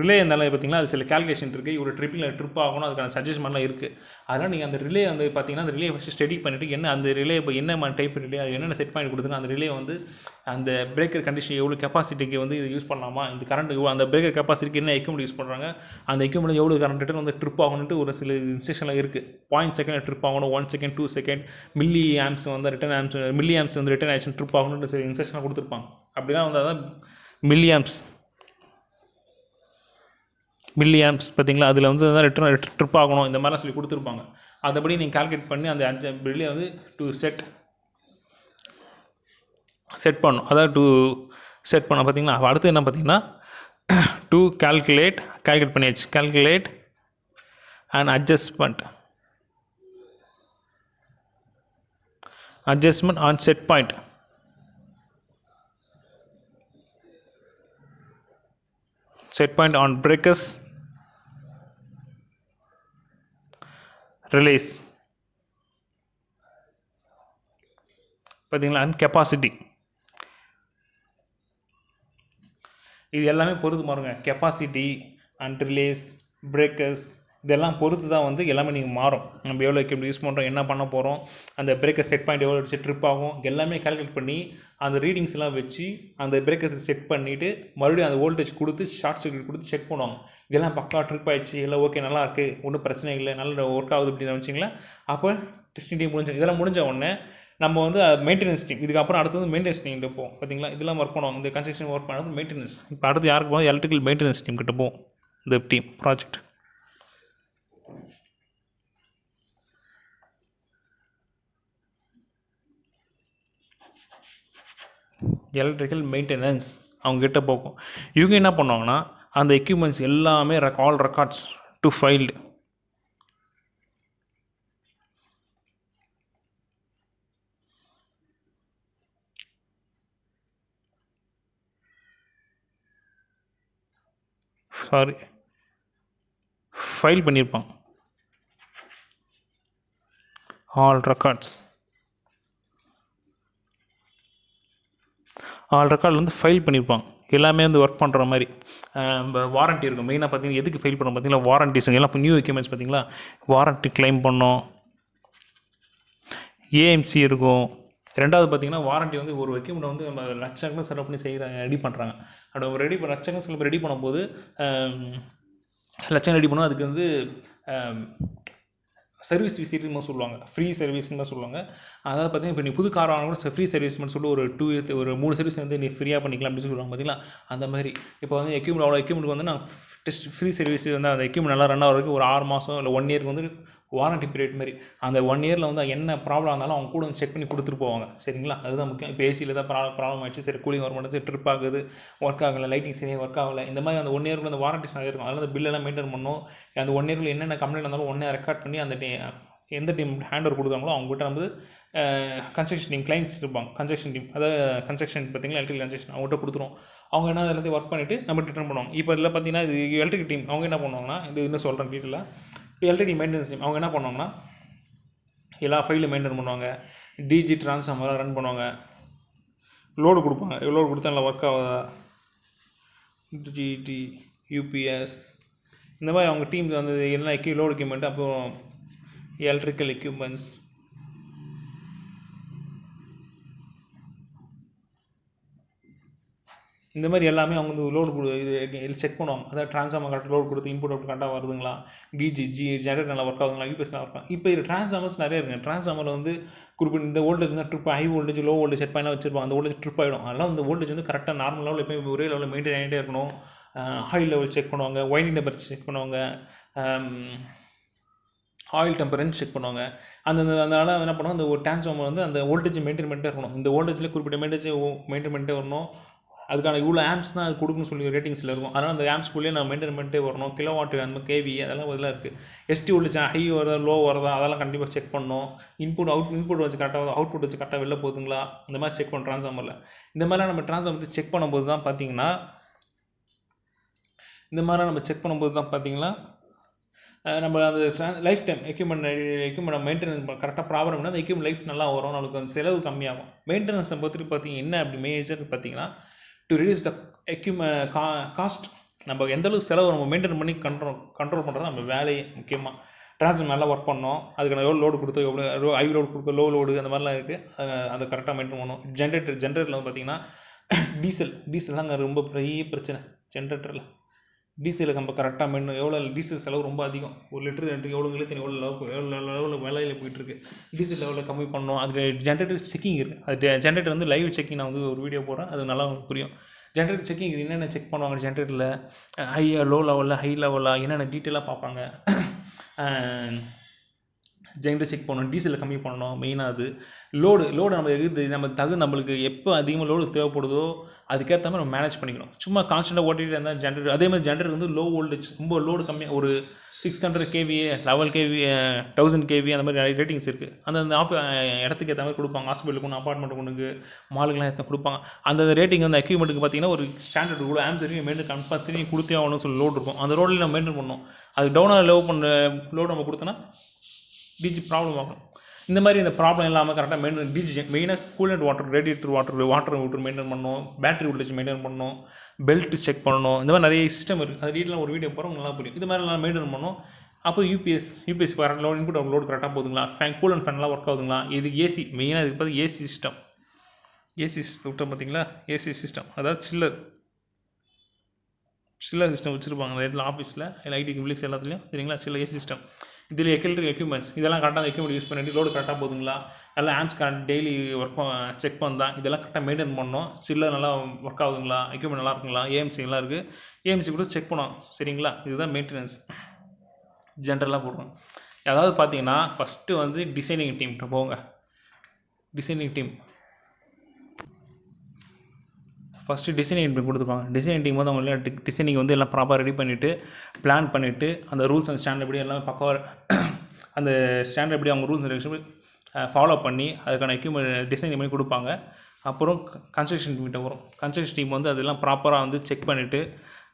ரிலே இருந்தாலும் பார்த்தீங்கன்னா அது சில கேல்குலேஷன் இருக்குது இவ்வளோ ட்ரிப்பில் ட்ரிப் ஆகணும் அதுக்கான சஜஸ்ட்மெண்ட்லாம் இருக்குது அதனால் நீங்கள் அந்த ரிலே வந்து பார்த்தீங்கன்னா அந்த ரிலே ஃபஸ்ட்டு ஸ்டடி பண்ணிவிட்டு என்ன அந்த ரிலே இப்போ என்ன டைப் ரிலே அது என்னென்ன செட் பாயிண்ட் கொடுத்துங்க அந்த ரிலே வந்து அந்த பிரேக்கர் கண்டிஷன் எவ்வளோ கெப்பாசிட்டிக்கு வந்து இது யூஸ் பண்ணலாமா இந்த கரண்ட் அந்த பிரேக்கர் கெப்பாசிட்டிக்கு என்ன எக்யூமெண்ட் யூஸ் பண்ணுறாங்க அந்த எக்யூமெண்ட் எவ்வளோ கரண்ட் வந்து ட்ரிப் ஆகணுன்ட்டு ஒரு சில இன்ஸ்ட்ரக்ஷன்லாம் இருக்குது பாயிண்ட் செகண்ட் ட்ரிப் ஆகணும் one second two second milli amps வந்து ரிட்டன் ஆம்ஸ் மில்லி ஆம்ஸ் வந்து ரிட்டன் ஆக்ஷன் ட்ரிப் ஆகணுன்ட்டு சில இன்ஸ்ட்ரக்ஷனாக கொடுத்துருப்பாங்க அப்படின்னா வந்து அதான் மில்லி ஆம்ஸ் மில்லி ஆம்ப்ஸ் பார்த்தீங்களா அதில் வந்து ரிட்டர்ன் ட்ரிப் ஆகணும் இந்த மாதிரிலாம் சொல்லி கொடுத்துருப்பாங்க அதைப்படி நீங்கள் கால்குலேட் பண்ணி அந்த அஞ்சு பில்லியை வந்து டு செட் செட் பண்ணும் அதாவது டு செட் பண்ண பார்த்தீங்களா அடுத்து என்ன பார்த்தீங்கன்னா டு கால்குலேட் கால்குலேட் பண்ணியாச்சு calculate and adjustment adjustment on set point set point on breakers release பார்த்தீங்களா அண்ட் கெப்பாசிட்டி இது எல்லாமே பொறுத்து மாறுங்க கெப்பாசிட்டி அண்ட் ரிலேஸ் பிரேக்கர்ஸ் இதெல்லாம் பொறுத்து தான் வந்து எல்லாமே நீங்கள் மாறும் நம்ம எவ்வளோ கேபிள் யூஸ் பண்ணுறோம் என்ன பண்ண போகிறோம் அந்த பிரேக்கர் செட் பாயிண்ட் எவ்வளோ அடிச்சு ட்ரிப் ஆகும் எல்லாமே கால்குலேட் பண்ணி அந்த ரீடிங்ஸ்லாம் வச்சு அந்த பிரேக்கர்ஸ் செட் பண்ணிவிட்டு மறுபடியும் அந்த வோல்டேஜ் கொடுத்து ஷார்ட் சர்க்யூட் கொடுத்து செக் பண்ணுவாங்க இதெல்லாம் பக்கா ட்ரிப் ஆயிடுச்சு எல்லாம் ஓகே நல்லா இருக்குது ஒன்றும் பிரச்சனை இல்லை நல்ல ஒர்க் ஆகுது அப்படின்னு நினச்சிங்களா அப்போ டெஸ்டிங் டீம் முடிஞ்சு இதெல்லாம் முடிஞ்ச உடனே நம்ம வந்து மெயின்டெனன்ஸ் டீம் இதுக்கப்புறம் வந்து மெயின்டெனன்ஸ் டீம் இருப்போம் பார்த்தீங்களா இதெல்லாம் ஒர்க் பண்ணுவோம் இந்த கன்ஸ்ட்ரக்ஷன் ஒர்க் பண்ணுறது மெயின்டெனன்ஸ் இப்போ அடுத்து யாருக்கு போகும் எலக்ட்ரிக்கல் மெயின்டெனன்ஸ் டீம் கிட்ட போவோம் இந்த டீம் ப்ராஜெக்ட் எலக்ட்ரிக்கல் மெயின்டெனன்ஸ் அவங்கக்கிட்ட போகும் இவங்க என்ன பண்ணுவாங்கன்னா அந்த எக்யூப்மெண்ட்ஸ் எல்லாமே ரெக் all records to filed sorry file பண்ணியிருப்பான் ஆல் ரெக்கார்ட்ஸ் ஆல் ரெக்கார்டில் வந்து ஃபைல் பண்ணியிருப்பாங்க எல்லாமே வந்து ஒர்க் பண்ணுற மாதிரி வாரண்ட்டி இருக்கும் மெயினாக பார்த்தீங்கன்னா எதுக்கு ஃபைல் பண்ணணும் பார்த்தீங்கன்னா வாரண்ட்டிஸ் எல்லாம் இப்போ நியூ எக்யூப்மெண்ட்ஸ் பார்த்தீங்களா வாரண்ட்டி கிளைம் பண்ணோம் ஏஎம்சி இருக்கும் ரெண்டாவது பார்த்தீங்கன்னா வாரண்ட்டி வந்து ஒரு எக்யூப்மெண்ட் வந்து நம்ம லட்சக்கணக்கில் செலவு பண்ணி செய்கிறாங்க ரெடி பண்ணுறாங்க அப்படி ரெடி லட்சக்கணக்கில் செலவு ரெடி பண்ணும்போது லட்சம் ரெடி பண்ணுவோம் அதுக்கு வந்து சர்வீஸ் விசிட்னு சொல்லுவாங்க ஃப்ரீ சர்வீஸ்னு சொல்லுவாங்க அதாவது பார்த்தீங்கன்னா இப்போ நீ புது கார் வாங்கினா கூட ஃப்ரீ சர்வீஸ்னு சொல்லி ஒரு டூ இயர் ஒரு மூணு சர்வீஸ் வந்து நீ ஃப்ரீயாக பண்ணிக்கலாம் அப்படின்னு சொல்லுவாங்க பார்த்தீங்களா அந்த மாதிரி இப்போ வந்து எக்யூப்மெண்ட் அவ்வளோ எக்யூப்மெண்ட் வந்து நான் டெஸ்ட் ஃப்ரீ சர்வீஸ் வந்து அந்த எக்யூப்மெண்ட் நல்லா ரன் ஆகிறதுக்கு ஒரு ஆறு மாதம் இல்லை ஒன் இயருக்கு வந்து வாரண்டி பீரியட் மாதிரி அந்த ஒன் இயரில் வந்து என்ன ப்ராப்ளம் இருந்தாலும் அவங்க கூட வந்து செக் பண்ணி கொடுத்துட்டு போவாங்க சரிங்களா அதுதான் முக்கியம் இப்போ ஏசியில் தான் ப்ராப்ளம் ப்ராப்ளம் ஆயிடுச்சு சரி கூலிங் வர மாட்டேங்குது ட்ரிப் ஆகுது ஒர்க் ஆகலை லைட்டிங் சரியாக ஒர்க் ஆகலை இந்த மாதிரி அந்த ஒன் இயர்க்குள்ள அந்த வாரண்டி நிறைய இருக்கும் அதனால் அந்த பில்லெல்லாம் மெயின்டைன் பண்ணணும் அந்த ஒன் இயரில் என்னென்ன கம்ப்ளைண்ட் இருந்தாலும் ஒன்றே ரெக்கார்ட் பண்ணி அந்த எந்த டீம் ஹேண்ட் ஓவர் கொடுத்தாங்களோ அவங்ககிட்ட வந்து கன்ஸ்ட்ரக்ஷன் டீம் கிளைண்ட்ஸ் இருப்பாங்க கன்ஸ்ட்ரக்ஷன் டீம் அதாவது கன்ஸ்ட்ரக்ஷன் பார்த்தீங்கன்னா எலக்ட்ரிக் கன்ஸ்ட்ரக்ஷன் அவங்ககிட்ட கொடுத்துரும் அவங்க என்ன இருந்து ஒர்க் பண்ணிவிட்டு நம்ம ரிட்டர்ன் பண்ணுவாங்க இப்போ இதில் பார்த்தீங்கன்னா இது எலக்ட்ரிக் டீம் அவங்க என்ன பண்ணுவாங்கன்னா இது இன்னும் சொல்கிறேன் டீட்டெயிலாக இப்போ எல்டிடி மெயின்டெனன்ஸ் டீம் அவங்க என்ன பண்ணுவாங்கன்னா எல்லா ஃபைலும் மெயின்டைன் பண்ணுவாங்க டிஜி ட்ரான்ஸ்ஃபார்மராக ரன் பண்ணுவாங்க லோடு கொடுப்பாங்க லோடு கொடுத்தா நல்லா ஒர்க் ஆகுதா டிஜிடி யூபிஎஸ் இந்த மாதிரி அவங்க டீம் வந்து என்ன லோடு எக்யூப்மெண்ட் அப்புறம் எலக்ட்ரிக்கல் எக்யூப்மெண்ட்ஸ் இந்த மாதிரி எல்லாமே அவங்க வந்து லோடு கொடு இது செக் பண்ணுவாங்க அதாவது ட்ரான்ஸ்ஃபார்மர் கரெக்டாக லோடு கொடுத்து இன்புட் அவுட் கரெக்டாக வருதுங்களா டிஜி ஜி ஜெனரேட் நல்லா ஒர்க் ஆகுதுங்களா யூபிஎஸ் நல்லா ஒர்க் இப்போ இது ட்ரான்ஸ்ஃபார்மர்ஸ் நிறைய இருக்குங்க ட்ரான்ஸ்ஃபார்மர் வந்து குறிப்பிட்ட இந்த வோல்டேஜ் வந்து trip high voltage low voltage set பண்ணி வச்சிருப்பாங்க அந்த வோல்டேஜ் ட்ரிப் ஆகிடும் அதெல்லாம் அந்த வோல்டேஜ் வந்து கரெக்டாக நார்மல் லெவலில் எப்போ ஒரே லெவலில் மெயின்டைன் ஆகிட்டே இருக்கணும் ஹை லெவல் செக் பண்ணுவாங்க ஒயினிங் டெம்பர் செக் பண்ணுவாங்க ஆயில் டெம்பரன்ஸ் செக் பண்ணுவாங்க அந்த அதனால் என்ன பண்ணுவோம் அந்த ஒரு டிரான்ஸ்ஃபார்மர் வந்து அந்த வோல்டேஜ் மெயின்டைன் பண்ணிட்டே இருக்கணும் இந்த வோல்டேஜில் குறிப்பிட்ட மெயின்டேஜ் மெயின்டைன் பண்ணிட்டே வரணும் அதுக்கான இவ்வளோ ஆம்ஸ் தான் அது கொடுக்குன்னு சொல்லி ரேட்டிங்ஸில் இருக்கும் அதனால் அந்த ஆம்ஸ்க்குள்ளே நான் மெயின்டைன் பண்ணிட்டே வரணும் கிலோ வாட்டு அந்த கேவி அதெல்லாம் இதெல்லாம் இருக்குது எஸ்டி உள்ள ஹை வரதா லோ வரதா அதெல்லாம் கண்டிப்பாக செக் பண்ணணும் இன்புட் அவுட் இன்புட் வச்சு கரெக்டாக அவுட்புட் வச்சு கரெக்டாக வெளில போகுதுங்களா இந்த மாதிரி செக் பண்ண ட்ரான்ஸ்ஃபார்மரில் இந்த மாதிரிலாம் நம்ம ட்ரான்ஸ்ஃபார்மர் செக் பண்ணும்போது தான் பார்த்தீங்கன்னா இந்த மாதிரிலாம் நம்ம செக் பண்ணும்போது தான் பார்த்தீங்கன்னா நம்ம அந்த life time equipment equipment maintenance கரெக்டாக ப்ராப்ளம் பண்ணால் அந்த எக்யூப்மெண்ட் லைஃப் நல்லா வரும் நம்மளுக்கு அந்த செலவு கம்மியாகும் மெயின்டெனன்ஸை பொறுத்து பார்த்தீங்கன்னா என்ன அப்படி மேஜர் பார்த்தீங்கன்னா டு ரிடியூஸ் த எக்யூ கா காஸ்ட் நம்ம எந்த அளவுக்கு செலவு நம்ம மெயின்டைன் பண்ணி கண்ட்ரோல் கண்ட்ரோல் பண்ணுறது நம்ம வேலையை முக்கியமாக டிரான்ஸ்ஃபர் நல்லா ஒர்க் பண்ணோம் அதுக்கு நான் எவ்வளோ லோடு கொடுத்து எவ்வளோ ஹை லோடு கொடுக்க லோ லோடு அந்த மாதிரிலாம் இருக்குது அதை கரெக்டாக மெயின்டைன் பண்ணணும் ஜென்ரேட்டர் ஜென்ரேட்டரில் வந்து பார்த்திங்கன்னா டீசல் டீசல் தாங்க ரொம்ப பெரிய பிரச்சனை ஜென்ரேட்டரில் டீசல் நம்ம கரெக்டாக மென்னு எவ்வளோ டீசல் செலவு ரொம்ப அதிகம் ஒரு லிட்டரு ரெண்டு எவ்வளோங்களே தெரியும் எவ்வளோ லெவல் எவ்வளோ லெவலில் விலையில் போயிட்டுருக்கு டீசல் லெவலில் கம்மி பண்ணணும் அதுக்கு ஜென்ரேட்டர் செக்கிங் இருக்குது அது ஜென்ரேட்டர் வந்து லைவ் செக்கிங் நான் வந்து ஒரு வீடியோ போடுறேன் அது நல்லா புரியும் ஜென்ரேட்டர் செக்கிங் என்னென்ன செக் பண்ணுவாங்க ஜென்ரேட்டரில் ஹையாக லோ லெவலில் ஹை லெவலாக என்னென்ன டீட்டெயிலாக பார்ப்பாங்க ஜென்ரேட் செக் பண்ணணும் டீசலை கம்மி பண்ணணும் மெயினாக அது லோடு லோடு நம்ம எது நம்ம தகுந்த நம்மளுக்கு எப்போ அதிகமாக லோடு தேவைப்படுதோ அதுக்கேற்ற மாதிரி நம்ம மேனேஜ் பண்ணிக்கணும் சும்மா கான்ஸ்டண்ட்டாக ஓட்டிகிட்டு இருந்தால் ஜென்ரேட்டர் அதே மாதிரி ஜென்ரேட் வந்து லோ வோல்டேஜ் ரொம்ப லோடு கம்மியாக ஒரு six hundred KVA level KV thousand KV அந்த மாதிரி நிறைய ரேட்டிங்ஸ் இருக்குது அந்த அந்த ஆப் இடத்துக்கு ஏற்ற மாதிரி கொடுப்பாங்க ஹாஸ்பிட்டலுக்கு ஒன்று அப்பார்ட்மெண்ட் ஒன்றுக்கு மாலுக்குலாம் எத்தனை கொடுப்பாங்க அந்த ரேட்டிங் அந்த எக்யூப்மெண்ட்டுக்கு பார்த்தீங்கன்னா ஒரு ஸ்டாண்டர்ட் கூட ஆம்சரியும் மெயின்டைன் கம்பல்சரியும் கொடுத்தே ஆகணும்னு சொல்லி லோடு இருக்கும் அந்த ரோடில் நம்ம மெயின்டைன் பண்ணணும் அது டவுனாக லோ பண்ண லோடு நம்ம கொடுத்தோன்னா பீச் ப்ராப்ளம் ஆகும் இந்த மாதிரி இந்த ப்ராப்ளம் இல்லாமல் கரெக்டாக மெயின்டைன் பீச் மெயினாக coolant water radiator water water விட்டு மெயின்டைன் பண்ணணும் பேட்டரி வோல்டேஜ் மெயின்டைன் பண்ணணும் பெல்ட் செக் பண்ணணும் இந்த மாதிரி நிறைய சிஸ்டம் இருக்குது அது டீட்டெயில் ஒரு வீடியோ போகிறோம் நல்லா புரியும் இது மாதிரி எல்லாம் மெயின்டைன் பண்ணணும் அப்போ UPS UPS correct loan input load கரெக்டாக போதுங்களா ஃபேன் கூல் அண்ட் ஃபேன்லாம் ஒர்க் ஆகுதுங்களா இது ஏசி மெயினாக இதுக்கு பார்த்து ஏசி சிஸ்டம் ஏசி விட்டோம் பார்த்தீங்களா ஏசி சிஸ்டம் அதாவது சில்லர் சில்லர் சிஸ்டம் வச்சுருப்பாங்க இடத்துல ஆஃபீஸில் இல்லை ஐடி கம்ப்ளீஸ் எல்லாத்துலேயும் சரிங்களா சில்லர் ஏசி சிஸ்டம் இதில் எக்கில்ட்ரி எக்யூப்மெண்ட்ஸ் இதெல்லாம் கரெக்டாக எக்யூப்மெண்ட் யூஸ் பண்ணி லோடு கரெக்டாக போதுங்களா நல்லா amps correct daily work check பண்ணா இதெல்லாம் கரெக்டாக மெயின்டைன் பண்ணோம் சில்லர் நல்லா ஒர்க் ஆகுதுங்களா எக்யூப்மெண்ட் நல்லா இருக்குங்களா ஏஎம்சி நல்லா இருக்குது ஏஎம்சி கூட செக் பண்ணோம் சரிங்களா இதுதான் மெயின்டெனன்ஸ் ஜென்ரலாக போடுறோம் அதாவது பார்த்தீங்கன்னா ஃபஸ்ட்டு வந்து டிசைனிங் டீம்கிட்ட போங்க டிசைனிங் டீம் ஃபஸ்ட்டு டிசைனிங் பண்ணி கொடுத்துருப்பாங்க டிசைன் போது அவங்க எல்லாம் டிசைனிங் வந்து எல்லாம் ப்ராப்பராக ரெடி பண்ணிவிட்டு பிளான் பண்ணிவிட்டு அந்த ரூல்ஸ் அண்ட் ஸ்டாண்டர்ட் படி எல்லாமே பக்காவாக அந்த ஸ்டாண்டர்ட் படி அவங்க ரூல்ஸ் அண்ட் ரெகுலேஷன் ஃபாலோ பண்ணி அதுக்கான எக்யூப்மெண்ட் டிசைனிங் பண்ணி கொடுப்பாங்க அப்புறம் கன்ஸ்ட்ரக்ஷன் டீம்கிட்ட வரும் கன்ஸ்ட்ரக்ஷன் டீம் வந்து அதெல்லாம் ப்ராப்பராக வந்து செக் பண்ணிவிட்டு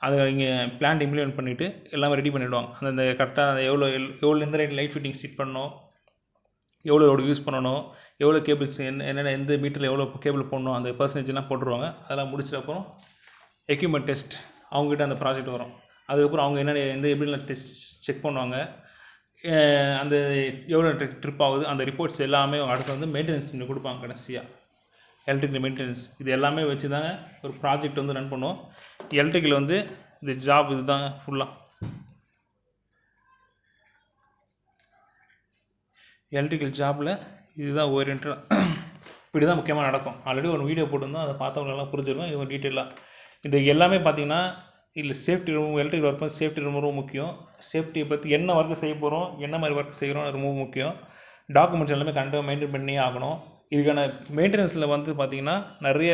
அதை இங்கே பிளான் இம்ப்ளிமெண்ட் பண்ணிவிட்டு எல்லாமே ரெடி பண்ணிவிடுவாங்க அந்த கரெக்டாக எவ்வளோ எவ்வளோ எவ்வளோலேருந்து லைட் லைட் ஃபிட்டிங் ஸ்டிட் பண்ணணும் எவ்வளோ யூஸ் பண்ணணும் எவ்வளோ கேபிள்ஸ் என்ன என்னென்ன எந்த மீட்டரில் எவ்வளோ கேபிள் போடணும் அந்த பர்சன்டேஜ்லாம் போட்டுருவாங்க அதெல்லாம் முடிச்சதுக்கப்புறம் எக்யூப்மெண்ட் டெஸ்ட் அவங்ககிட்ட அந்த ப்ராஜெக்ட் வரும் அதுக்கப்புறம் அவங்க என்னென்ன எந்த எப்படிலாம் டெஸ்ட் செக் பண்ணுவாங்க அந்த எவ்வளோ ட்ரிப் ஆகுது அந்த ரிப்போர்ட்ஸ் எல்லாமே அடுத்து வந்து மெயின்டெனன்ஸ் பண்ணி கொடுப்பாங்க கடைசியாக எலக்ட்ரிக்கல் மெயின்டெனன்ஸ் இது எல்லாமே வச்சு தாங்க ஒரு ப்ராஜெக்ட் வந்து ரன் பண்ணுவோம் எலக்ட்ரிக்கல் வந்து இந்த ஜாப் இது தாங்க ஃபுல்லாக எலக்ட்ரிக்கல் ஜாப்பில் இதுதான் ஓரியன்டாக இப்படி தான் முக்கியமாக நடக்கும் ஆல்ரெடி ஒரு வீடியோ போட்டிருந்தோம் அதை பார்த்தவங்களெல்லாம் புரிஞ்சிருக்கும் இது டீட்டெயிலாக இது எல்லாமே பார்த்தீங்கன்னா இல்லை சேஃப்டி ரொம்ப எலக்ட்ரிக் ஒர்க்கும் சேஃப்டி ரொம்ப ரொம்ப முக்கியம் சேஃப்டியை பற்றி என்ன ஒர்க்கு செய்ய போகிறோம் என்ன மாதிரி ஒர்க் செய்கிறோம் ரொம்ப முக்கியம் டாக்குமெண்ட்ஸ் எல்லாமே கண்டிப்பாக மெயின்டைன் பண்ணி ஆகணும் இதுக்கான மெயின்டெனன்ஸில் வந்து பார்த்திங்கன்னா நிறைய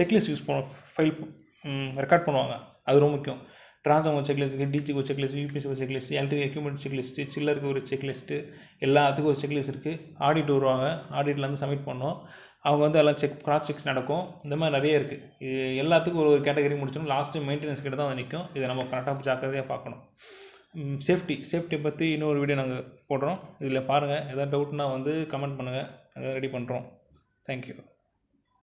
செக்லிஸ்ட் யூஸ் பண்ணுவோம் ஃபைல் ரெக்கார்ட் பண்ணுவாங்க அது ரொம்ப முக்கியம் டிரான்ஸ்ஃபார்மர் செக்லிஸ்ட் இருக்குது டிஜிக்கு ஒரு செக்லிஸ்ட் யூபிஎஸ்சி ஒரு செக்லிஸ்ட் எலக்ட்ரிக் எக்யூப்மெண்ட் செக்லிஸ்ட்டு சில்லருக்கு ஒரு செக்லிஸ்ட்டு எல்லாத்துக்கும் ஒரு செக்லிஸ்ட் இருக்குது ஆடிட் வருவாங்க ஆடிட்டில் வந்து சப்மிட் பண்ணோம் அவங்க வந்து எல்லாம் செக் கிராஸ் செக்ஸ் நடக்கும் இந்த மாதிரி நிறைய இருக்குது இது எல்லாத்துக்கும் ஒரு ஒரு கேட்டகரி முடிச்சோம் லாஸ்ட்டு மெயின்டெனன்ஸ் கிட்ட தான் நிற்கும் இதை நம்ம கரெக்டாக ஜாக்கிரதையாக பார்க்கணும் சேஃப்டி சேஃப்டி பற்றி இன்னொரு வீடியோ நாங்கள் போடுறோம் இதில் பாருங்கள் எதாவது டவுட்னா வந்து கமெண்ட் பண்ணுங்கள் நாங்கள் ரெடி பண்ணுறோம் தேங்க்யூ